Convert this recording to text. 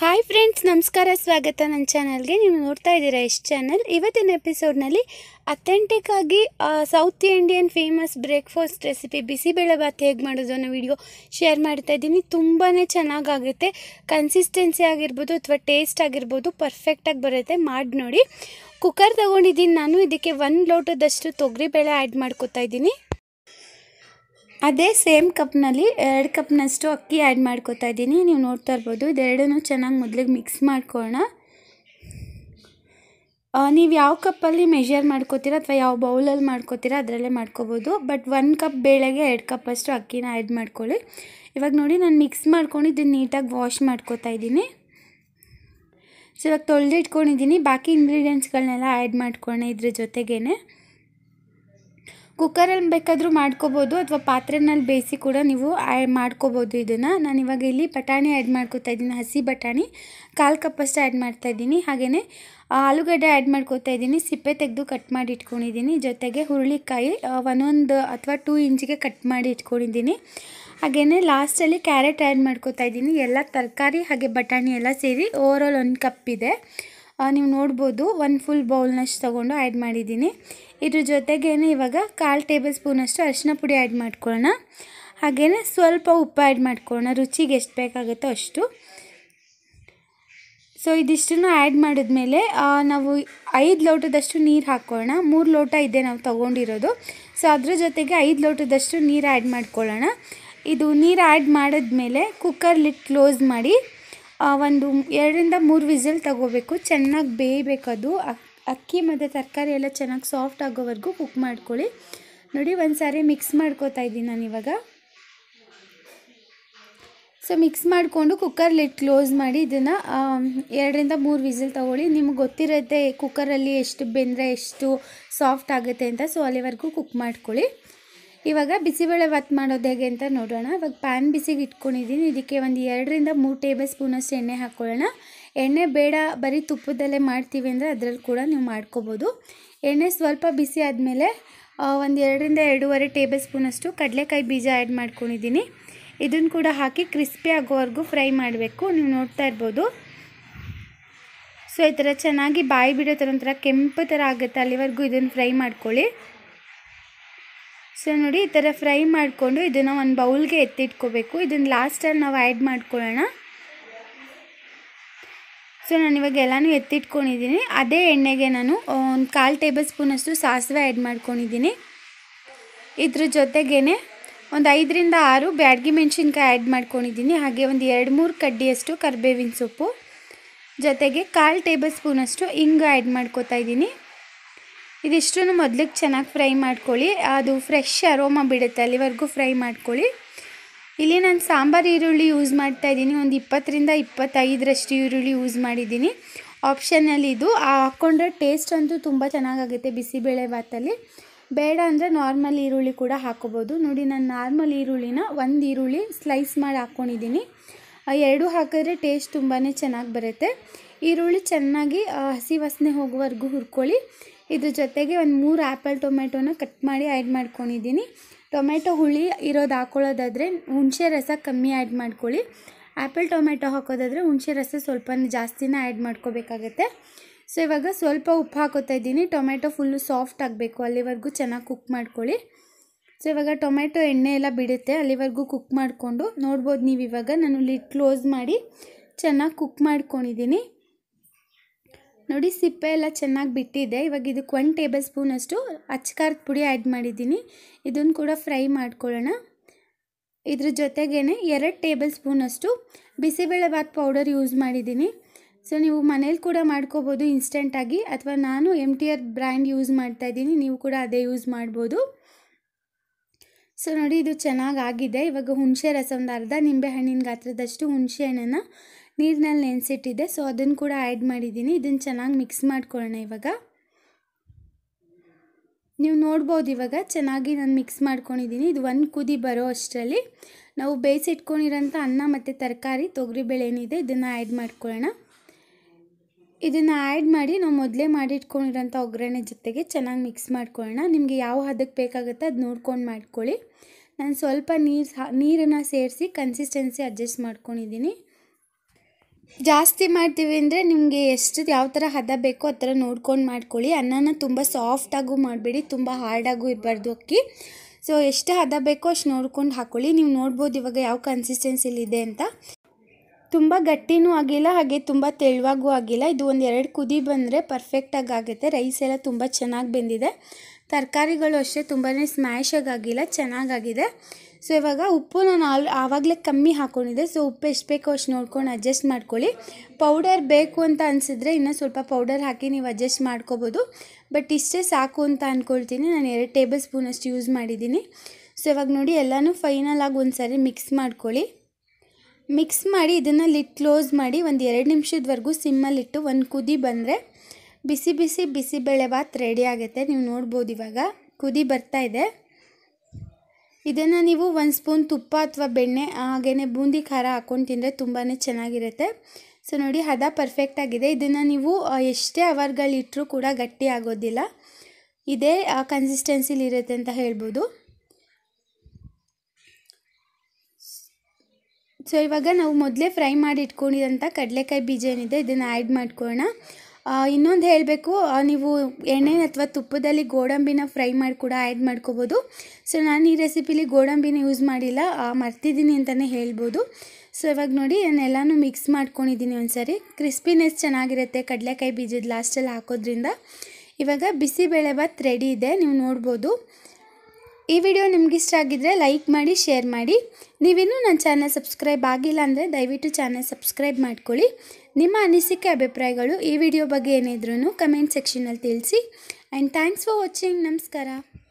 hi friends ನಮಸ್ಕಾರ ಸ್ವಾಗತ ನನ್ನ ಚಾನಲ್ಗೆ ನೀವು ನೋಡ್ತಾ ಇದ್ದೀರಾ ಇಷ್ಟು ಚಾನಲ್ ಇವತ್ತಿನ ಎಪಿಸೋಡ್ನಲ್ಲಿ ಅಥೆಂಟಿಕ್ ಆಗಿ south Indian famous breakfast recipe bisibele bath ಹೇಗೆ ಮಾಡೋದು ಅನ್ನೋ ವಿಡಿಯೋ ಶೇರ್ ಮಾಡ್ತಾ ಇದ್ದೀನಿ ತುಂಬಾ ಚೆನ್ನಾಗಾಗುತ್ತೆ ಕನ್ಸಿಸ್ಟೆನ್ಸಿ ಆಗಿರ್ಬೋದು ಅಥವಾ ಟೇಸ್ಟ್ ಆಗಿರ್ಬೋದು ಪರ್ಫೆಕ್ಟಾಗಿ ಬರುತ್ತೆ ಮಾಡಿ ನೋಡಿ ಕುಕ್ಕರ್ ತೊಗೊಂಡಿದ್ದೀನಿ ನಾನು ಇದಕ್ಕೆ ಒಂದು ಲೋಟದಷ್ಟು ತೊಗರಿಬೇಳೆ ಆ್ಯಡ್ ಮಾಡ್ಕೋತಾ ಇದ್ದೀನಿ ಅದೇ ಸೇಮ್ ಕಪ್ನಲ್ಲಿ ಎರಡು ಕಪ್ನಷ್ಟು ಅಕ್ಕಿ ಆ್ಯಡ್ ಮಾಡ್ಕೋತಾ ಇದ್ದೀನಿ ನೀವು ನೋಡ್ತಾ ಇರ್ಬೋದು ಇದೆರಡೂ ಚೆನ್ನಾಗಿ ಮೊದಲಿಗೆ ಮಿಕ್ಸ್ ಮಾಡ್ಕೊಳ್ಳೋಣ ನೀವು ಯಾವ ಕಪ್ಪಲ್ಲಿ ಮೆಷರ್ ಮಾಡ್ಕೋತೀರಾ ಅಥವಾ ಯಾವ ಬೌಲಲ್ಲಿ ಮಾಡ್ಕೋತೀರಾ ಅದರಲ್ಲೇ ಮಾಡ್ಕೋಬೋದು ಬಟ್ ಒನ್ ಕಪ್ ಬೇಳೆಗೆ ಎರಡು ಕಪ್ಪಷ್ಟು ಅಕ್ಕಿನ ಆ್ಯಡ್ ಮಾಡ್ಕೊಳ್ಳಿ ಇವಾಗ ನೋಡಿ ನಾನು ಮಿಕ್ಸ್ ಮಾಡ್ಕೊಂಡು ಇದನ್ನು ನೀಟಾಗಿ ವಾಶ್ ಮಾಡ್ಕೋತಾ ಇದ್ದೀನಿ ಸೊ ಇವಾಗ ತೊಳೆದಿಟ್ಕೊಂಡಿದ್ದೀನಿ ಬಾಕಿ ಇಂಗ್ರೀಡಿಯೆಂಟ್ಸ್ಗಳನ್ನೆಲ್ಲ ಆ್ಯಡ್ ಮಾಡ್ಕೊಳ್ಳೋಣ ಇದ್ರ ಜೊತೆಗೇ ಕುಕ್ಕರಲ್ಲಿ ಬೇಕಾದರೂ ಮಾಡ್ಕೋಬೋದು ಅಥವಾ ಪಾತ್ರೆನಲ್ಲಿ ಬೇಯಿಸಿ ಕೂಡ ನೀವು ಮಾಡ್ಕೋಬೋದು ಇದನ್ನು ನಾನು ಇವಾಗ ಇಲ್ಲಿ ಬಟಾಣಿ ಆ್ಯಡ್ ಮಾಡ್ಕೊತಾ ಇದ್ದೀನಿ ಹಸಿ ಬಟಾಣಿ ಕಾಲು ಕಪ್ಪಷ್ಟು ಆ್ಯಡ್ ಮಾಡ್ತಾ ಇದ್ದೀನಿ ಹಾಗೆಯೇ ಆಲೂಗಡ್ಡೆ ಆ್ಯಡ್ ಮಾಡ್ಕೋತಾ ಇದ್ದೀನಿ ಸಿಪ್ಪೆ ತೆಗೆದು ಕಟ್ ಮಾಡಿ ಇಟ್ಕೊಂಡಿದ್ದೀನಿ ಜೊತೆಗೆ ಹುರುಳಿಕಾಯಿ ಒಂದೊಂದು ಅಥವಾ ಟೂ ಇಂಚಿಗೆ ಕಟ್ ಮಾಡಿ ಇಟ್ಕೊಂಡಿದ್ದೀನಿ ಹಾಗೆಯೇ ಲಾಸ್ಟಲ್ಲಿ ಕ್ಯಾರೆಟ್ ಆ್ಯಡ್ ಮಾಡ್ಕೋತಾ ಇದ್ದೀನಿ ಎಲ್ಲ ತರಕಾರಿ ಹಾಗೆ ಬಟಾಣಿ ಎಲ್ಲ ಸೇರಿ ಓವರ್ ಆಲ್ ಒಂದು ಕಪ್ ಇದೆ ನೀವು ನೋಡ್ಬೋದು ಒಂದು ಫುಲ್ ಬೌಲ್ನಷ್ಟು ತೊಗೊಂಡು ಆ್ಯಡ್ ಮಾಡಿದ್ದೀನಿ ಇದ್ರ ಜೊತೆಗೇನೆ ಇವಾಗ ಕಾಲು ಟೇಬಲ್ ಸ್ಪೂನಷ್ಟು ಅರಿಶಿನ ಪುಡಿ ಆ್ಯಡ್ ಮಾಡ್ಕೊಳ್ಳೋಣ ಹಾಗೇ ಸ್ವಲ್ಪ ಉಪ್ಪು ಆ್ಯಡ್ ಮಾಡ್ಕೊಳ್ಳೋಣ ರುಚಿಗೆ ಎಷ್ಟು ಬೇಕಾಗುತ್ತೋ ಅಷ್ಟು ಸೊ ಇದಿಷ್ಟನ್ನು ಆ್ಯಡ್ ಮಾಡಿದ್ಮೇಲೆ ನಾವು ಐದು ಲೋಟದಷ್ಟು ನೀರು ಹಾಕ್ಕೊಳ್ಳೋಣ ಮೂರು ಲೋಟ ಇದೆ ನಾವು ತೊಗೊಂಡಿರೋದು ಸೊ ಅದ್ರ ಜೊತೆಗೆ ಐದು ಲೋಟದಷ್ಟು ನೀರು ಆ್ಯಡ್ ಮಾಡ್ಕೊಳ್ಳೋಣ ಇದು ನೀರು ಆ್ಯಡ್ ಮಾಡಿದ್ಮೇಲೆ ಕುಕ್ಕರ್ ಲಿಟ್ ಕ್ಲೋಸ್ ಮಾಡಿ ಒಂದು ಎರಡರಿಂದ ಮೂರು ವಿಸಲ್ ತಗೋಬೇಕು ಚೆನ್ನಾಗಿ ಬೇಯಬೇಕದು ಅಕ್ಕಿ ಮತ್ತು ತರಕಾರಿ ಎಲ್ಲ ಚೆನ್ನಾಗಿ ಸಾಫ್ಟ್ ಆಗೋವರೆಗೂ ಕುಕ್ ಮಾಡ್ಕೊಳ್ಳಿ ನೋಡಿ ಒಂದು ಸಾರಿ ಮಿಕ್ಸ್ ಮಾಡ್ಕೋತಾ ಇದ್ದೀನಿ ಇವಾಗ ಸೊ ಮಿಕ್ಸ್ ಮಾಡಿಕೊಂಡು ಕುಕ್ಕರ್ ಕ್ಲೋಸ್ ಮಾಡಿ ಇದನ್ನು ಎರಡರಿಂದ ಮೂರು ವಿಸಿಲ್ ತೊಗೊಳ್ಳಿ ನಿಮ್ಗೆ ಗೊತ್ತಿರುತ್ತೆ ಕುಕ್ಕರಲ್ಲಿ ಎಷ್ಟು ಬೆಂದರೆ ಎಷ್ಟು ಸಾಫ್ಟ್ ಆಗುತ್ತೆ ಅಂತ ಸೊ ಅಲ್ಲಿವರೆಗೂ ಕುಕ್ ಮಾಡ್ಕೊಳ್ಳಿ ಇವಾಗ ಬಿಸಿಬೇಳೆ ಭಾತ್ ಮಾಡೋದು ಹೇಗೆ ಅಂತ ನೋಡೋಣ ಇವಾಗ ಪ್ಯಾನ್ ಬಿಸಿಗೆ ಇಟ್ಕೊಂಡಿದ್ದೀನಿ ಇದಕ್ಕೆ ಒಂದು ಎರಡರಿಂದ ಮೂರು ಟೇಬಲ್ ಸ್ಪೂನಷ್ಟು ಎಣ್ಣೆ ಹಾಕ್ಕೊಳ್ಳೋಣ ಎಣ್ಣೆ ಬೇಡ ಬರೀ ತುಪ್ಪದಲ್ಲೇ ಮಾಡ್ತೀವಿ ಅಂದರೆ ಅದರಲ್ಲಿ ಕೂಡ ನೀವು ಮಾಡ್ಕೋಬೋದು ಎಣ್ಣೆ ಸ್ವಲ್ಪ ಬಿಸಿ ಆದಮೇಲೆ ಒಂದು ಎರಡರಿಂದ ಎರಡೂವರೆ ಟೇಬಲ್ ಸ್ಪೂನಷ್ಟು ಕಡಲೆಕಾಯಿ ಬೀಜ ಆ್ಯಡ್ ಮಾಡ್ಕೊಂಡಿದ್ದೀನಿ ಇದನ್ನು ಕೂಡ ಹಾಕಿ ಕ್ರಿಸ್ಪಿ ಆಗೋವರೆಗೂ ಫ್ರೈ ಮಾಡಬೇಕು ನೀವು ನೋಡ್ತಾ ಇರ್ಬೋದು ಸೊ ಈ ಥರ ಚೆನ್ನಾಗಿ ಬಾಯಿ ಬಿಡೋ ಥರ ಒಂಥರ ಕೆಂಪು ಥರ ಆಗುತ್ತೆ ಅಲ್ಲಿವರೆಗೂ ಇದನ್ನು ಫ್ರೈ ಮಾಡ್ಕೊಳ್ಳಿ ಸೊ ನೋಡಿ ಈ ಥರ ಫ್ರೈ ಮಾಡಿಕೊಂಡು ಇದನ್ನು ಒಂದು ಬೌಲ್ಗೆ ಎತ್ತಿಟ್ಕೋಬೇಕು ಇದನ್ನು ಲಾಸ್ಟಲ್ಲಿ ನಾವು ಆ್ಯಡ್ ಮಾಡ್ಕೊಳ್ಳೋಣ ಸೊ ನಾನು ಇವಾಗ ಎಲ್ಲನೂ ಎತ್ತಿಟ್ಕೊಂಡಿದ್ದೀನಿ ಅದೇ ಎಣ್ಣೆಗೆ ನಾನು ಒಂದು ಕಾಲು ಟೇಬಲ್ ಸ್ಪೂನಷ್ಟು ಸಾಸಿವೆ ಆ್ಯಡ್ ಮಾಡ್ಕೊಂಡಿದ್ದೀನಿ ಇದ್ರ ಜೊತೆಗೇ ಒಂದು ಐದರಿಂದ ಆರು ಬ್ಯಾಡ್ಗಿ ಮೆಣಸಿನ್ಕಾಯಿ ಆ್ಯಡ್ ಮಾಡ್ಕೊಂಡಿದ್ದೀನಿ ಹಾಗೆ ಒಂದು ಎರಡು ಮೂರು ಕಡ್ಡಿಯಷ್ಟು ಕರಿಬೇವಿನ ಸೊಪ್ಪು ಜೊತೆಗೆ ಕಾಲು ಟೇಬಲ್ ಸ್ಪೂನಷ್ಟು ಹಿಂಗೆ ಆ್ಯಡ್ ಮಾಡ್ಕೋತಾ ಇದ್ದೀನಿ ಇದಿಷ್ಟು ಮೊದಲಿಗೆ ಚೆನ್ನಾಗಿ ಫ್ರೈ ಮಾಡ್ಕೊಳ್ಳಿ ಅದು ಫ್ರೆಶ್ ಅರೋಮ ಬಿಡುತ್ತೆ ಅಲ್ಲಿವರೆಗೂ ಫ್ರೈ ಮಾಡ್ಕೊಳ್ಳಿ ಇಲ್ಲಿ ನಾನು ಸಾಂಬಾರು ಈರುಳ್ಳಿ ಯೂಸ್ ಮಾಡ್ತಾ ಇದ್ದೀನಿ ಒಂದು ಇಪ್ಪತ್ತರಿಂದ ಇಪ್ಪತ್ತೈದರಷ್ಟು ಈರುಳ್ಳಿ ಯೂಸ್ ಮಾಡಿದ್ದೀನಿ ಆಪ್ಷನಲ್ಲಿ ಇದು ಹಾಕ್ಕೊಂಡ್ರೆ ಟೇಸ್ಟ್ ಅಂತೂ ತುಂಬ ಚೆನ್ನಾಗಾಗುತ್ತೆ ಬಿಸಿಬೇಳೆ ಭಾತಲ್ಲಿ ಬೇಡ ಅಂದರೆ ನಾರ್ಮಲ್ ಈರುಳ್ಳಿ ಕೂಡ ಹಾಕೋಬೋದು ನೋಡಿ ನಾನು ನಾರ್ಮಲ್ ಈರುಳ್ಳಿನ ಒಂದು ಈರುಳ್ಳಿ ಸ್ಲೈಸ್ ಮಾಡಿ ಹಾಕ್ಕೊಂಡಿದ್ದೀನಿ ಎರಡು ಹಾಕಿದ್ರೆ ಟೇಸ್ಟ್ ತುಂಬಾ ಚೆನ್ನಾಗಿ ಬರುತ್ತೆ ಈರುಳ್ಳಿ ಚೆನ್ನಾಗಿ ಹಸಿ ವಾಸನೆ ಹೋಗುವವರೆಗೂ ಹುರ್ಕೊಳ್ಳಿ ಇದ್ರ ಜೊತೆಗೆ ಒಂದು ಮೂರು ಆ್ಯಪಲ್ ಟೊಮೆಟೊನ ಕಟ್ ಮಾಡಿ ಆ್ಯಡ್ ಮಾಡ್ಕೊಂಡಿದ್ದೀನಿ ಟೊಮೆಟೊ ಹುಳಿ ಇರೋದು ಹಾಕೊಳ್ಳೋದಾದರೆ ಹುಣಸೆ ರಸ ಕಮ್ಮಿ ಆ್ಯಡ್ ಮಾಡ್ಕೊಳ್ಳಿ ಆ್ಯಪಲ್ ಟೊಮೆಟೊ ಹಾಕೋದಾದರೆ ಹುಣಸೆ ರಸ ಸ್ವಲ್ಪ ಜಾಸ್ತಿನೇ ಆ್ಯಡ್ ಮಾಡ್ಕೋಬೇಕಾಗತ್ತೆ ಸೊ ಇವಾಗ ಸ್ವಲ್ಪ ಉಪ್ಪು ಹಾಕೋತಾ ಇದ್ದೀನಿ ಟೊಮೆಟೊ ಫುಲ್ಲು ಸಾಫ್ಟ್ ಆಗಬೇಕು ಅಲ್ಲಿವರೆಗೂ ಚೆನ್ನಾಗಿ ಕುಕ್ ಮಾಡ್ಕೊಳ್ಳಿ ಸೊ ಇವಾಗ ಟೊಮೆಟೊ ಎಣ್ಣೆ ಎಲ್ಲ ಬಿಡುತ್ತೆ ಅಲ್ಲಿವರೆಗೂ ಕುಕ್ ಮಾಡಿಕೊಂಡು ನೋಡ್ಬೋದು ನೀವು ಇವಾಗ ನಾನು ಲಿಡ್ ಕ್ಲೋಸ್ ಮಾಡಿ ಚೆನ್ನಾಗಿ ಕುಕ್ ಮಾಡ್ಕೊಂಡಿದ್ದೀನಿ ನೋಡಿ ಸಿಪ್ಪೆ ಎಲ್ಲ ಚೆನ್ನಾಗಿ ಬಿಟ್ಟಿದೆ ಇವಾಗ ಇದಕ್ಕೆ ಒನ್ ಟೇಬಲ್ ಸ್ಪೂನಷ್ಟು ಅಚ್ಕಾರದ ಪುಡಿ ಆ್ಯಡ್ ಮಾಡಿದ್ದೀನಿ ಇದನ್ನು ಕೂಡ ಫ್ರೈ ಮಾಡ್ಕೊಳ್ಳೋಣ ಇದ್ರ ಜೊತೆಗೇ ಎರಡು ಟೇಬಲ್ ಸ್ಪೂನಷ್ಟು ಬಿಸಿಬೇಳೆಭಾತ್ ಪೌಡರ್ ಯೂಸ್ ಮಾಡಿದ್ದೀನಿ ಸೊ ನೀವು ಮನೇಲಿ ಕೂಡ ಮಾಡ್ಕೋಬೋದು ಇನ್ಸ್ಟೆಂಟಾಗಿ ಅಥವಾ ನಾನು M T R brand use ಮಾಡ್ತಾಯಿದ್ದೀನಿ ನೀವು ಕೂಡ ಅದೇ ಯೂಸ್ ಮಾಡ್ಬೋದು ಸೊ ನೋಡಿ ಇದು ಚೆನ್ನಾಗಾಗಿದೆ ಇವಾಗ ಹುಣಸೆ ರಸ ಒಂದು ಅರ್ಧ ನಿಂಬೆಹಣ್ಣಿನ ಗಾತ್ರದಷ್ಟು ಹುಣಸೆ ಹಣ್ಣನ್ನು ನೀರಿನಲ್ಲಿ ನೆನೆಸಿಟ್ಟಿದ್ದೆ ಸೊ ಅದನ್ನು ಕೂಡ ಆ್ಯಡ್ ಮಾಡಿದ್ದೀನಿ ಇದನ್ನು ಚೆನ್ನಾಗಿ ಮಿಕ್ಸ್ ಮಾಡ್ಕೊಳ್ಳೋಣ ಇವಾಗ ನೀವು ನೋಡ್ಬೋದು ಇವಾಗ ಚೆನ್ನಾಗಿ ನಾನು ಮಿಕ್ಸ್ ಮಾಡ್ಕೊಂಡಿದ್ದೀನಿ ಇದು ಒಂದು ಕುದಿ ಬರೋ ಅಷ್ಟರಲ್ಲಿ ನಾವು ಬೇಯಿಸಿಟ್ಕೊಂಡಿರೋಂಥ ಅನ್ನ ಮತ್ತು ತರಕಾರಿ ತೊಗರಿಬೇಳೆ ಏನಿದೆ ಇದನ್ನು ಆ್ಯಡ್ ಮಾಡ್ಕೊಳ್ಳೋಣ ಇದನ್ನು ಆ್ಯಡ್ ಮಾಡಿ ನಾವು ಮೊದಲೇ ಮಾಡಿಟ್ಕೊಂಡಿರೋಂಥ ಒಗ್ಗರಣೆ ಜೊತೆಗೆ ಚೆನ್ನಾಗಿ ಮಿಕ್ಸ್ ಮಾಡ್ಕೊಳ್ಳೋಣ ನಿಮಗೆ ಯಾವ ಹದಕ್ಕೆ ಬೇಕಾಗುತ್ತೆ ಅದು ನೋಡ್ಕೊಂಡು ಮಾಡ್ಕೊಳ್ಳಿ ನಾನು ಸ್ವಲ್ಪ ನೀರು ನೀರನ್ನು ಸೇರಿಸಿ ಕನ್ಸಿಸ್ಟೆನ್ಸಿ ಅಡ್ಜಸ್ಟ್ ಮಾಡ್ಕೊಂಡಿದ್ದೀನಿ ಜಾಸ್ತಿ ಮಾಡ್ತೀವಿ ಅಂದರೆ ನಿಮಗೆ ಎಷ್ಟು ಯಾವ ಥರ ಹದ ಬೇಕೋ ಆ ಥರ ನೋಡ್ಕೊಂಡು ಮಾಡ್ಕೊಳ್ಳಿ ಅನ್ನನ ತುಂಬ ಸಾಫ್ಟಾಗೂ ಮಾಡಬೇಡಿ ತುಂಬ ಹಾರ್ಡಾಗೂ ಇರಬಾರ್ದು ಅಕ್ಕಿ ಸೊ ಎಷ್ಟು ಹದ ಬೇಕೋ ಅಷ್ಟು ನೋಡ್ಕೊಂಡು ಹಾಕ್ಕೊಳ್ಳಿ ನೀವು ನೋಡ್ಬೋದು ಇವಾಗ ಯಾವ ಕನ್ಸಿಸ್ಟೆನ್ಸಿಲಿದೆ ಅಂತ ತುಂಬ ಗಟ್ಟಿನೂ ಆಗಿಲ್ಲ ಹಾಗೆ ತುಂಬ ತೆಳುವಾಗೂ ಆಗಿಲ್ಲ ಇದು ಒಂದು ಎರಡು ಕುದಿ ಬಂದರೆ ಪರ್ಫೆಕ್ಟಾಗಿ ಆಗುತ್ತೆ ರೈಸ್ ಎಲ್ಲ ತುಂಬ ಚೆನ್ನಾಗಿ ಬೆಂದಿದೆ ತರಕಾರಿಗಳು ಅಷ್ಟೇ ತುಂಬಾ ಸ್ಮ್ಯಾಶ್ ಆಗಿಲ್ಲ ಚೆನ್ನಾಗಾಗಿದೆ ಸೊ ಇವಾಗ ಉಪ್ಪು ನಾನು ಆಲ್ ಆವಾಗಲೇ ಕಮ್ಮಿ ಹಾಕ್ಕೊಂಡಿದ್ದೆ ಸೊ ಉಪ್ಪು ಎಷ್ಟು ಬೇಕೋ ಅಷ್ಟು ನೋಡ್ಕೊಂಡು ಅಡ್ಜಸ್ಟ್ ಮಾಡ್ಕೊಳ್ಳಿ ಪೌಡರ್ ಬೇಕು ಅಂತ ಅನಿಸಿದ್ರೆ ಇನ್ನೂ ಸ್ವಲ್ಪ ಪೌಡರ್ ಹಾಕಿ ನೀವು ಅಡ್ಜಸ್ಟ್ ಮಾಡ್ಕೋಬೋದು ಬಟ್ ಇಷ್ಟೇ ಸಾಕು ಅಂತ ಅಂದ್ಕೊಳ್ತೀನಿ ನಾನು ಎರಡು ಟೇಬಲ್ ಸ್ಪೂನ್ ಅಷ್ಟು ಯೂಸ್ ಮಾಡಿದ್ದೀನಿ ಸೊ ಇವಾಗ ನೋಡಿ ಎಲ್ಲನೂ ಆಗಿ ಒಂದು ಸಾರಿ ಮಿಕ್ಸ್ ಮಾಡ್ಕೊಳ್ಳಿ ಮಿಕ್ಸ್ ಮಾಡಿ ಇದನ್ನು ಲಿಟ್ ಕ್ಲೋಸ್ ಮಾಡಿ ಒಂದು ಎರಡು ನಿಮಿಷದವರೆಗೂ ಸಿಮ್ಮಲ್ಲಿಟ್ಟು ಒಂದು ಕುದಿ ಬಂದರೆ ಬಿಸಿ ಬಿಸಿ ಬಿಸಿಬೇಳೆ ಬಾತ್ ರೆಡಿ ಆಗುತ್ತೆ ನೀವು ನೋಡ್ಬೋದು ಇವಾಗ ಕುದಿ ಬರ್ತಾ ಇದೆ ಇದನ್ನು ನೀವು ಒಂದು ಸ್ಪೂನ್ ತುಪ್ಪ ಅಥವಾ ಬೆಣ್ಣೆ ಹಾಗೆಯೇ ಬೂಂದಿ ಖಾರ ಹಾಕ್ಕೊಂಡು ತಿಂದರೆ ತುಂಬಾ ಚೆನ್ನಾಗಿರುತ್ತೆ ಸೊ ನೋಡಿ ಹದ ಪರ್ಫೆಕ್ಟಾಗಿದೆ ಇದನ್ನು ನೀವು ಎಷ್ಟೇ ಅವರ್ಗಳಿಟ್ಟರೂ ಕೂಡ ಗಟ್ಟಿ ಆಗೋದಿಲ್ಲ ಇದೇ ಇರುತ್ತೆ ಅಂತ ಹೇಳ್ಬೋದು ಸೊ ಇವಾಗ ನಾವು ಮೊದಲೇ ಫ್ರೈ ಮಾಡಿ ಇಟ್ಕೊಂಡಿರೋಂಥ ಕಡಲೆಕಾಯಿ ಬೀಜ ಏನಿದೆ ಇದನ್ನು ಆ್ಯಡ್ ಮಾಡ್ಕೊಳ್ಳೋಣ ಇನ್ನೊಂದು ಹೇಳಬೇಕು ನೀವು ಎಣ್ಣೆ ಅಥವಾ ತುಪ್ಪದಲ್ಲಿ ಗೋಡಂಬಿನ ಫ್ರೈ ಮಾಡಿ ಕೂಡ ಆ್ಯಡ್ ಮಾಡ್ಕೋಬೋದು ಸೊ ನಾನು ಈ ರೆಸಿಪಿಲಿ ಗೋಡಂಬಿನ ಯೂಸ್ ಮಾಡಿಲ್ಲ ಮರ್ತಿದ್ದೀನಿ ಅಂತಲೇ ಹೇಳ್ಬೋದು ಸೊ ಇವಾಗ ನೋಡಿ ನಾನೆಲ್ಲನೂ ಮಿಕ್ಸ್ ಮಾಡ್ಕೊಂಡಿದ್ದೀನಿ ಒಂದ್ಸರಿ ಕ್ರಿಸ್ಪಿನೆಸ್ ಚೆನ್ನಾಗಿರುತ್ತೆ ಕಡಲೆಕಾಯಿ ಬೀಜದ ಲಾಸ್ಟಲ್ಲಿ ಹಾಕೋದ್ರಿಂದ ಇವಾಗ ಬಿಸಿಬೇಳೆ ಬಿಸಿಬೇಳೆಭಾತ್ ರೆಡಿ ಇದೆ ನೀವು ನೋಡ್ಬೋದು ಈ ವಿಡಿಯೋ ನಿಮ್ಗೆ ಇಷ್ಟ ಆಗಿದ್ದರೆ ಲೈಕ್ ಮಾಡಿ ಶೇರ್ ಮಾಡಿ ನೀವಿನ್ನೂ ನನ್ನ ಚಾನಲ್ ಸಬ್ಸ್ಕ್ರೈಬ್ ಆಗಿಲ್ಲ ಅಂದರೆ ದಯವಿಟ್ಟು ಚಾನಲ್ ಸಬ್ಸ್ಕ್ರೈಬ್ ಮಾಡ್ಕೊಳ್ಳಿ ನಿಮ್ಮ ಅನಿಸಿಕೆ ಅಭಿಪ್ರಾಯಗಳು ಈ ವಿಡಿಯೋ ಬಗ್ಗೆ ಏನಿದ್ರೂ ಕಮೆಂಟ್ ಸೆಕ್ಷನಲ್ಲಿ ತಿಳಿಸಿ ಆ್ಯಂಡ್ ಥ್ಯಾಂಕ್ಸ್ ಫಾರ್ ವಾಚಿಂಗ್ ನಮಸ್ಕಾರ